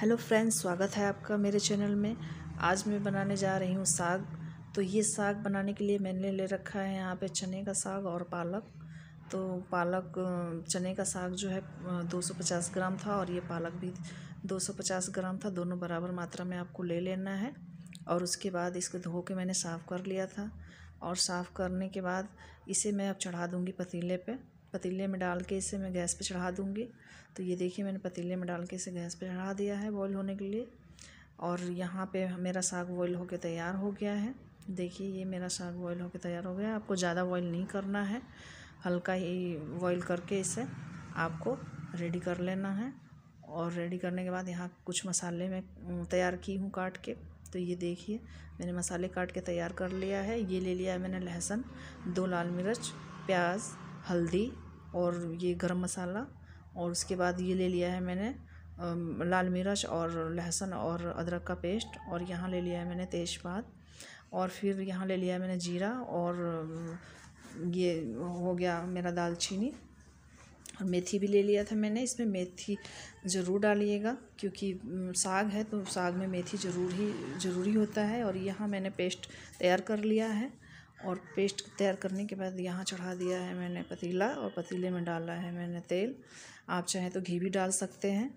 hello friends स्वागत है आपका मेरे चैनल में आज मैं बनाने जा रही हूँ साग तो ये साग बनाने के लिए मैंने ले रखा है यहाँ पे चने का साग और पालक तो पालक चने का साग जो है 250 ग्राम था और ये पालक भी 250 ग्राम था दोनों बराबर मात्रा में आपको ले लेना है और उसके बाद इसको धो के मैंने साफ़ कर लिया था और साफ़ करने के बाद इसे मैं अब चढ़ा दूँगी पतीले पर पतीले में डाल के इसे मैं गैस पे चढ़ा दूँगी तो ये देखिए मैंने पतीले में डाल के इसे गैस पे चढ़ा दिया है बॉईल होने के लिए और यहाँ पे मेरा साग बॉईल होकर तैयार हो गया है देखिए ये मेरा साग बॉईल होकर तैयार हो गया आपको ज़्यादा बॉईल नहीं करना है हल्का ही बॉईल करके इसे आपको रेडी कर लेना है और रेडी करने के बाद यहाँ कुछ मसाले मैं तैयार की हूँ काट के तो ये देखिए मैंने मसाले काट के तैयार कर लिया है ये ले लिया है मैंने लहसुन दो लाल मिर्च प्याज हल्दी और ये गरम मसाला और उसके बाद ये ले लिया है मैंने लाल मिर्च और लहसुन और अदरक का पेस्ट और यहाँ ले लिया है मैंने तेज़पात और फिर यहाँ ले लिया है मैंने जीरा और ये हो गया मेरा दालचीनी और मेथी भी ले लिया था मैंने इसमें मेथी ज़रूर डालिएगा क्योंकि साग है तो साग में मेथी ज़रूर ही ज़रूरी होता है और यहाँ मैंने पेस्ट तैयार कर लिया है और पेस्ट तैयार करने के बाद यहाँ चढ़ा दिया है मैंने पतीला और पतीले में डाला है मैंने तेल आप चाहें तो घी भी डाल सकते हैं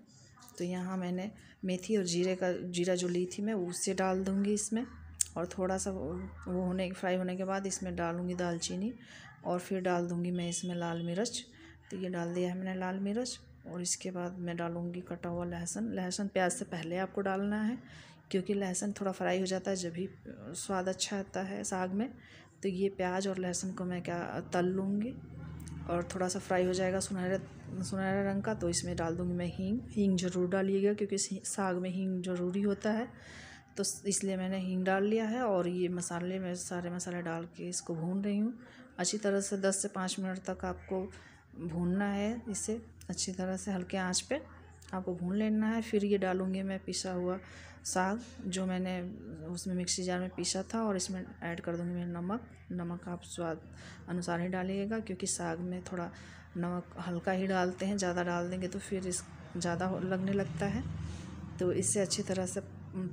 तो यहाँ मैंने मेथी और जीरे का जीरा जो ली थी मैं उससे डाल दूँगी इसमें और थोड़ा सा वो होने फ्राई होने के बाद इसमें डालूँगी दालचीनी और फिर डाल दूँगी मैं इसमें लाल मिर्च तो ये डाल दिया है मैंने लाल मिर्च और इसके बाद मैं डालूँगी कटा हुआ लहसुन लहसुन प्याज से पहले आपको डालना है क्योंकि लहसुन थोड़ा फ्राई हो जाता है जब भी स्वाद अच्छा आता है साग में तो ये प्याज और लहसुन को मैं क्या तल लूँगी और थोड़ा सा फ्राई हो जाएगा सुनहरा सुनहरा रंग का तो इसमें डाल दूँगी मैं हींग हींग ज़रूर डालिएगा क्योंकि साग में हींग ज़रूरी होता है तो इसलिए मैंने हींग डाल लिया है और ये मसाले मैं सारे मसाले डाल के इसको भून रही हूँ अच्छी तरह से दस से पाँच मिनट तक आपको भूनना है इसे अच्छी तरह से हल्के आँच पर आपको भून लेना है फिर ये डालूँगी मैं पिसा हुआ साग जो मैंने उसमें मिक्सी जार में पीसा था और इसमें ऐड कर दूँगी मैं नमक नमक आप स्वाद अनुसार ही डालिएगा क्योंकि साग में थोड़ा नमक हल्का ही डालते हैं ज़्यादा डाल देंगे तो फिर इस ज़्यादा लगने लगता है तो इससे अच्छी तरह से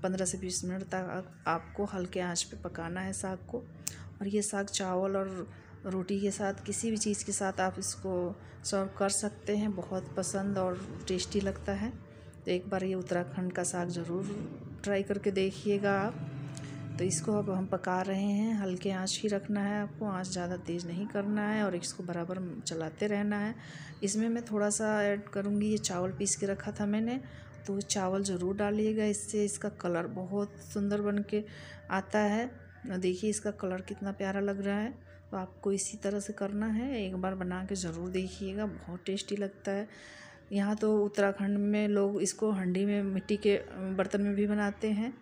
पंद्रह से बीस मिनट तक आपको हल्के आंच पे पकाना है साग को और ये साग चावल और रोटी के साथ किसी भी चीज़ के साथ आप इसको सर्व कर सकते हैं बहुत पसंद और टेस्टी लगता है तो एक बार ये उत्तराखंड का साग ज़रूर ट्राई करके देखिएगा आप तो इसको अब हम पका रहे हैं हल्के आंच ही रखना है आपको आंच ज़्यादा तेज़ नहीं करना है और इसको बराबर चलाते रहना है इसमें मैं थोड़ा सा ऐड करूँगी ये चावल पीस के रखा था मैंने तो चावल ज़रूर डालिएगा इससे इसका कलर बहुत सुंदर बन के आता है देखिए इसका कलर कितना प्यारा लग रहा है तो आपको इसी तरह से करना है एक बार बना के ज़रूर देखिएगा बहुत टेस्टी लगता है यहाँ तो उत्तराखंड में लोग इसको हंडी में मिट्टी के बर्तन में भी बनाते हैं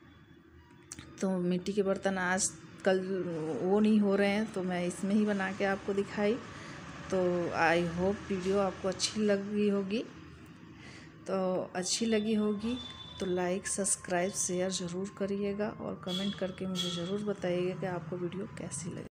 तो मिट्टी के बर्तन आज कल वो नहीं हो रहे हैं तो मैं इसमें ही बना के आपको दिखाई तो आई होप वीडियो आपको अच्छी लगी होगी तो अच्छी लगी होगी तो लाइक सब्सक्राइब शेयर ज़रूर करिएगा और कमेंट करके मुझे ज़रूर बताइएगा कि आपको वीडियो कैसी लगी